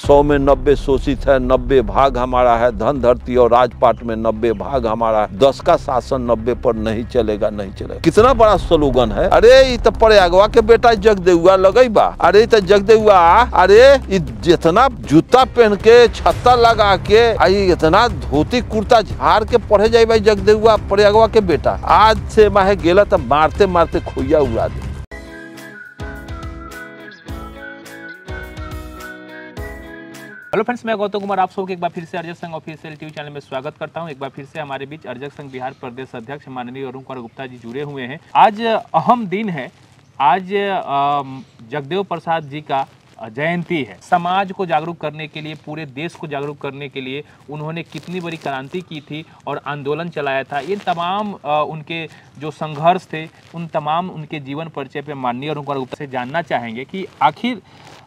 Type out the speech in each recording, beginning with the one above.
सौ में नब्बे शोषित है नब्बे भाग हमारा है धन धरती और राजपाट में नब्बे भाग हमारा है दस का शासन नब्बे पर नहीं चलेगा नहीं चलेगा कितना बड़ा स्लोगन है अरे तो प्रयागवा के बेटा जग देगा लगे बा अरे तो जग देगा अरे जितना जूता पहन के छत्ता लगा के आई इतना धोती कुर्ता झाड़ के पढ़े जाए भाई जग प्रयागवा के बेटा आज से माहे गेला तो मारते मारते खोइया उड़ा दे हेलो फ्रेंड्स मैं गौतम कुमार आप सबको एक बार फिर से अर्जक संघ ऑफिशियल टीवी चैनल में स्वागत करता हूं एक बार फिर से हमारे बीच अर्जक संघ बिहार प्रदेश अध्यक्ष माननीय अरुण कुमार गुप्ता जी जुड़े हुए हैं आज अहम दिन है आज जगदेव प्रसाद जी का जयंती है समाज को जागरूक करने के लिए पूरे देश को जागरूक करने के लिए उन्होंने कितनी बड़ी क्रांति की थी और आंदोलन चलाया था इन तमाम उनके जो संघर्ष थे उन तमाम उनके जीवन परिचय पर माननीय कुमार गुप्ता से जानना चाहेंगे कि आखिर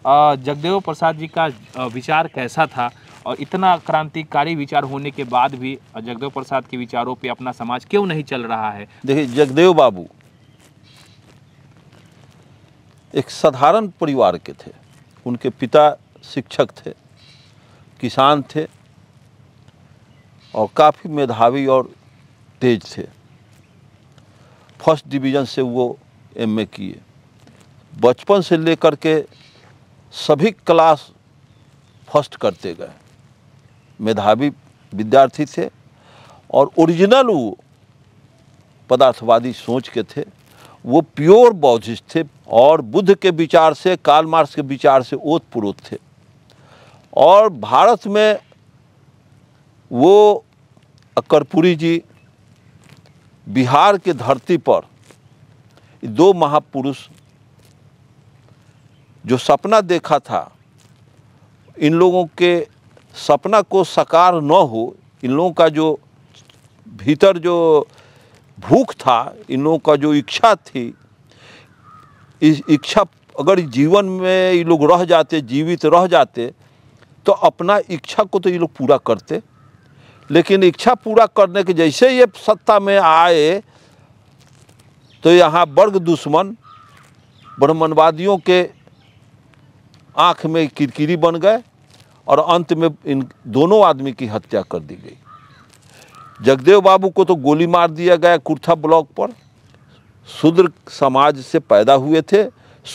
जगदेव प्रसाद जी का विचार कैसा था और इतना क्रांतिकारी विचार होने के बाद भी जगदेव प्रसाद के विचारों पे अपना समाज क्यों नहीं चल रहा है देखिए जगदेव बाबू एक साधारण परिवार के थे उनके पिता शिक्षक थे किसान थे और काफ़ी मेधावी और तेज थे फर्स्ट डिवीज़न से वो एम ए किए बचपन से लेकर के सभी क्लास फर्स्ट करते गए मेधावी विद्यार्थी थे और ओरिजिनल वो पदार्थवादी सोच के थे वो प्योर बौद्धिस्ट थे और बुद्ध के विचार से काल मार्क्स के विचार से ओत पुरोत थे और भारत में वो अकरपुरी जी बिहार के धरती पर दो महापुरुष जो सपना देखा था इन लोगों के सपना को साकार न हो इन लोगों का जो भीतर जो भूख था इन लोगों का जो इच्छा थी इस इच्छा अगर जीवन में ये लोग रह जाते जीवित रह जाते तो अपना इच्छा को तो ये लोग पूरा करते लेकिन इच्छा पूरा करने के जैसे ये सत्ता में आए तो यहाँ वर्ग दुश्मन ब्राह्मणवादियों के आँख में किरकिरी बन गए और अंत में इन दोनों आदमी की हत्या कर दी गई जगदेव बाबू को तो गोली मार दिया गया कुर्था ब्लॉक पर शूद्र समाज से पैदा हुए थे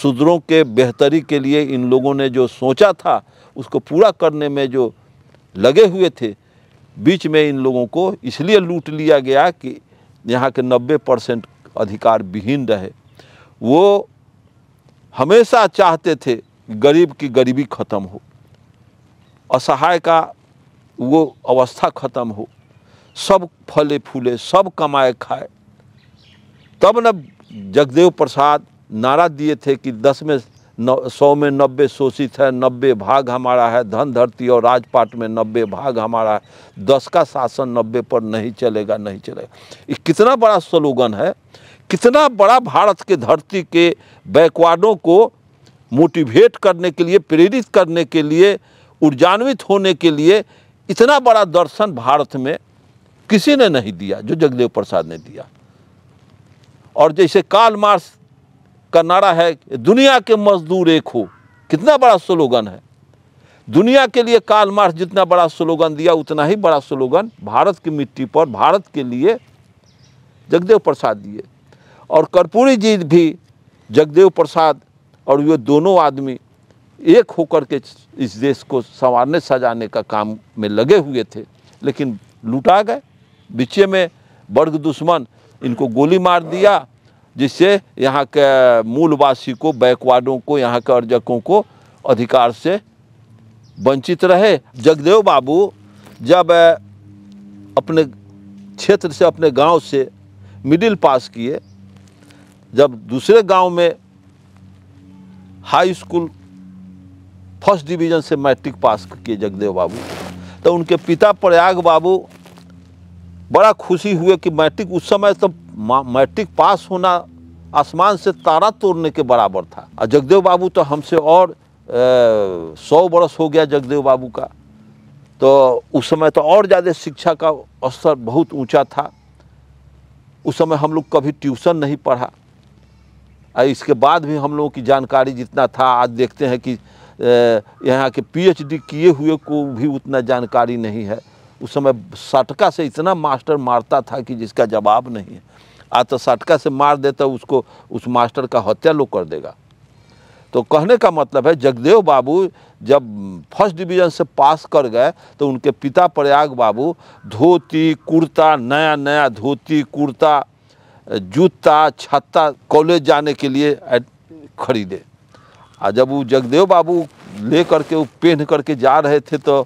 शूद्रों के बेहतरी के लिए इन लोगों ने जो सोचा था उसको पूरा करने में जो लगे हुए थे बीच में इन लोगों को इसलिए लूट लिया गया कि यहाँ के 90 परसेंट अधिकार विहीन रहे वो हमेशा चाहते थे गरीब की गरीबी ख़त्म हो असहाय का वो अवस्था ख़त्म हो सब फले फूले सब कमाए खाए तब न जगदेव प्रसाद नारा दिए थे कि दस में सौ में नब्बे शोषित है नब्बे भाग हमारा है धन धरती और राजपाट में नब्बे भाग हमारा है दस का शासन नब्बे पर नहीं चलेगा नहीं चलेगा ये कितना बड़ा स्लोगन है कितना बड़ा भारत के धरती के बैकवार्डों को मोटिवेट करने के लिए प्रेरित करने के लिए ऊर्जान्वित होने के लिए इतना बड़ा दर्शन भारत में किसी ने नहीं दिया जो जगदेव प्रसाद ने दिया और जैसे काल मार्स का नारा है दुनिया के मजदूर एक हो कितना बड़ा स्लोगन है दुनिया के लिए काल मार्स जितना बड़ा स्लोगन दिया उतना ही बड़ा स्लोगन भारत की मिट्टी पर भारत के लिए जगदेव प्रसाद दिए और कर्पूरी जी भी जगदेव प्रसाद और ये दोनों आदमी एक होकर के इस देश को संवारने सजाने का काम में लगे हुए थे लेकिन लूटा गए बीचे में वर्ग दुश्मन इनको गोली मार दिया जिससे यहाँ के मूलवासी को बैकवार्डों को यहाँ के अर्जकों को अधिकार से वंचित रहे जगदेव बाबू जब अपने क्षेत्र से अपने गांव से मिडिल पास किए जब दूसरे गांव में हाई स्कूल फर्स्ट डिवीजन से मैट्रिक पास किए जगदेव बाबू तो उनके पिता प्रयाग बाबू बड़ा खुशी हुए कि मैट्रिक उस समय तो मैट्रिक पास होना आसमान से तारा तोड़ने के बराबर था और जगदेव बाबू तो हमसे और सौ बरस हो गया जगदेव बाबू का तो उस समय तो और ज़्यादा शिक्षा का स्तर बहुत ऊंचा था उस समय हम लोग कभी ट्यूशन नहीं पढ़ा इसके बाद भी हम लोगों की जानकारी जितना था आज देखते हैं कि यहाँ के पीएचडी किए हुए को भी उतना जानकारी नहीं है उस समय साटका से इतना मास्टर मारता था कि जिसका जवाब नहीं है आज तो साटका से मार देता उसको उस मास्टर का हत्या लोग कर देगा तो कहने का मतलब है जगदेव बाबू जब फर्स्ट डिवीज़न से पास कर गए तो उनके पिता प्रयाग बाबू धोती कुर्ता नया नया धोती कुर्ता जूता छत्ता कॉलेज जाने के लिए खरीदे आ जब वो जगदेव बाबू ले करके वो पहन करके जा रहे थे तो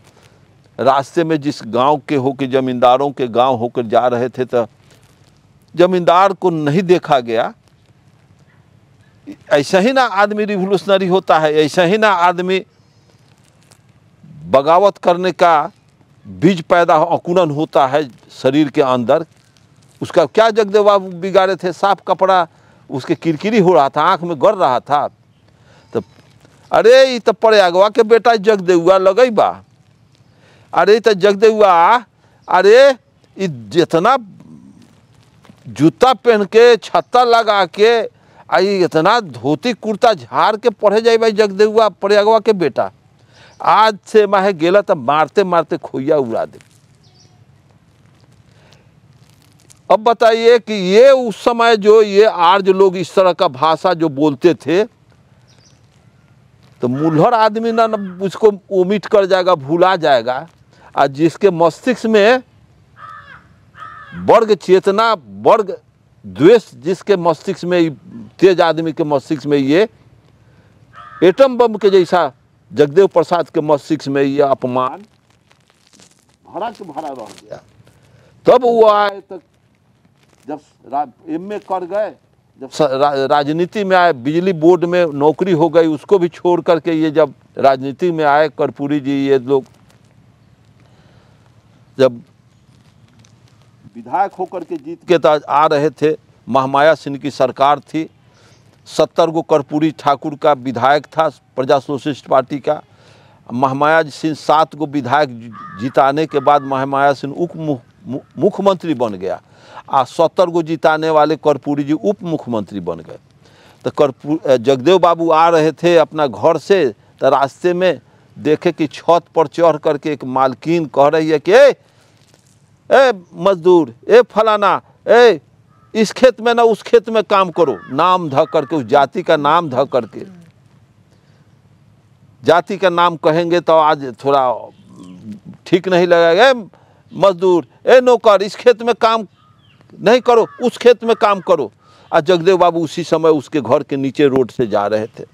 रास्ते में जिस गांव के के ज़मींदारों के गांव होकर जा रहे थे तो ज़मींदार को नहीं देखा गया ऐसा ही ना आदमी रिवोल्यूशनरी होता है ऐसा ही ना आदमी बगावत करने का बीज पैदा अकुनन होता है शरीर के अंदर उसका क्या जगदेवा बिगाड़े थे साफ कपड़ा उसके किरकिरी हो रहा था आँख में गड़ रहा था तो अरे ये तो प्रयागवा के बेटा जगदेवा लगे बा अरे तो जगदेवा अरे ये जितना जूता पहन के छत्ता लगा के आई इतना धोती कुर्ता झाड़ के पढ़े जाए भाई जगदेवा प्रयागवा के बेटा आज से माहे गेला तो मारते मारते खोइया उड़ा दे अब बताइए कि ये उस समय जो ये आर्ज लोग इस तरह का भाषा जो बोलते थे तो मुल्हर आदमी ना उसको ओमिट कर जाएगा भूला जाएगा और जिसके मस्तिष्क में वर्ग चेतना वर्ग द्वेष जिसके मस्तिष्क में तेज आदमी के मस्तिष्क में ये एटम बम के जैसा जगदेव प्रसाद के मस्तिष्क में ये अपमान भरा के भरा रह गया तब वो आए तक जब एम ए कर गए जब रा, राजनीति में आए बिजली बोर्ड में नौकरी हो गई उसको भी छोड़ करके ये जब राजनीति में आए कर्पूरी जी ये लोग जब विधायक होकर के जीत के ताज आ रहे थे महामाया सिंह की सरकार थी सत्तर गो कर्पूरी ठाकुर का विधायक था प्रजा सोशलिस्ट पार्टी का महामाया सिंह सात गो विधायक जिताने के बाद महामाया सिंह उप मुख्यमंत्री बन गया आ सत्तर गो जिताने वाले कर्पूरी जी उप मुख्यमंत्री बन गए तो कर्पू जगदेव बाबू आ रहे थे अपना घर से तो रास्ते में देखे कि छत पर चढ़ करके एक मालकिन कह रही है कि ए, ए मजदूर ए फलाना ए इस खेत में ना उस खेत में काम करो नाम ध करके उस जाति का नाम ध करके जाति का नाम कहेंगे तो आज थोड़ा ठीक नहीं लगेगा मजदूर ए नौकर इस खेत में काम नहीं करो उस खेत में काम करो आ जगदेव बाबू उसी समय उसके घर के नीचे रोड से जा रहे थे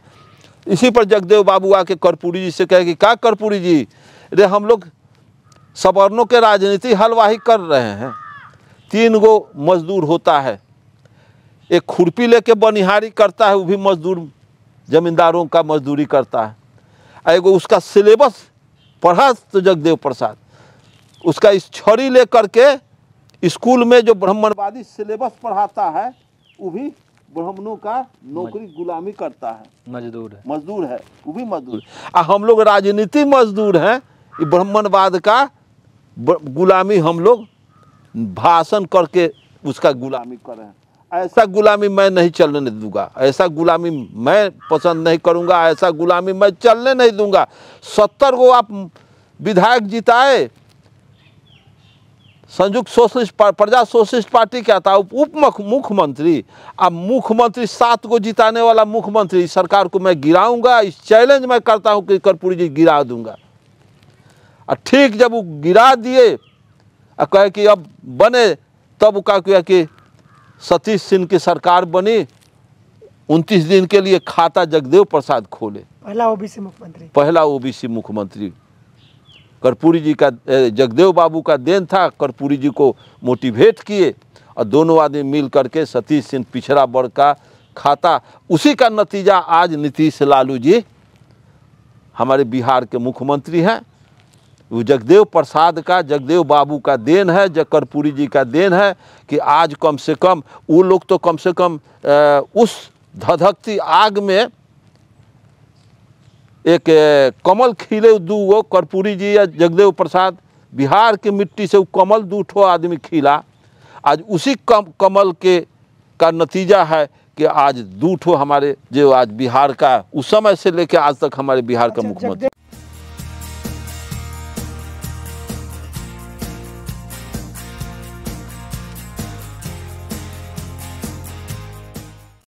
इसी पर जगदेव बाबू आके कर्पूरी जी से कहे कि क्या कर्पूरी जी रे हम लोग सवर्णों के राजनीति हलवाही कर रहे हैं तीन गो मजदूर होता है एक खुरपी लेके बनिहारी करता है वो भी मजदूर जमींदारों का मजदूरी करता है एगो उसका सिलेबस पढ़ा तो जगदेव प्रसाद उसका इस छड़ी ले करके स्कूल में जो ब्राह्मणवादी सिलेबस पढ़ाता है वो भी ब्राह्मणों का नौकरी गुलामी करता है मजदूर है मजदूर है वो भी मजदूर आ हम लोग राजनीति मजदूर हैं ब्राह्मणवाद का गुलामी हम लोग भाषण करके उसका गुलामी कर रहे हैं ऐसा गुलामी मैं नहीं चलने दूंगा ऐसा गुलामी मैं पसंद नहीं करूंगा ऐसा गुलामी मैं चलने नहीं दूंगा सत्तर को आप विधायक जिताए संयुक्त सोशलिस्ट प्रजा सोशलिस्ट पार्टी क्या था उप मुख्यमंत्री अब मुख्यमंत्री सात को जिताने वाला मुख्यमंत्री सरकार को मैं गिराऊंगा इस चैलेंज मैं करता हूं कि कर्पूरी जी गिरा दूंगा और ठीक जब वो गिरा दिए और कहे कि अब बने तब का क्या कि सतीश सिंह की सरकार बनी उनतीस दिन के लिए खाता जगदेव प्रसाद खोले पहला ओबीसी मुख्यमंत्री पहला ओबीसी मुख्यमंत्री कर्पूरी जी का जगदेव बाबू का देन था कर्पूरी जी को मोटिवेट किए और दोनों आदमी मिल करके सतीश सिंह पिछड़ा वर्ग का खाता उसी का नतीजा आज नीतीश लालू जी हमारे बिहार के मुख्यमंत्री हैं वो जगदेव प्रसाद का जगदेव बाबू का देन है जकरपुरी जी का देन है कि आज कम से कम वो लोग तो कम से कम उस धधकती आग में एक कमल खिले दू वो कर्पूरी जी या जगदेव प्रसाद बिहार के मिट्टी से वो कमल दू ठो आदमी खिला आज उसी कम कमल के का नतीजा है कि आज दू ठो हमारे जो आज बिहार का उस समय से लेकर आज तक हमारे बिहार का अच्छा, मुख्यमंत्री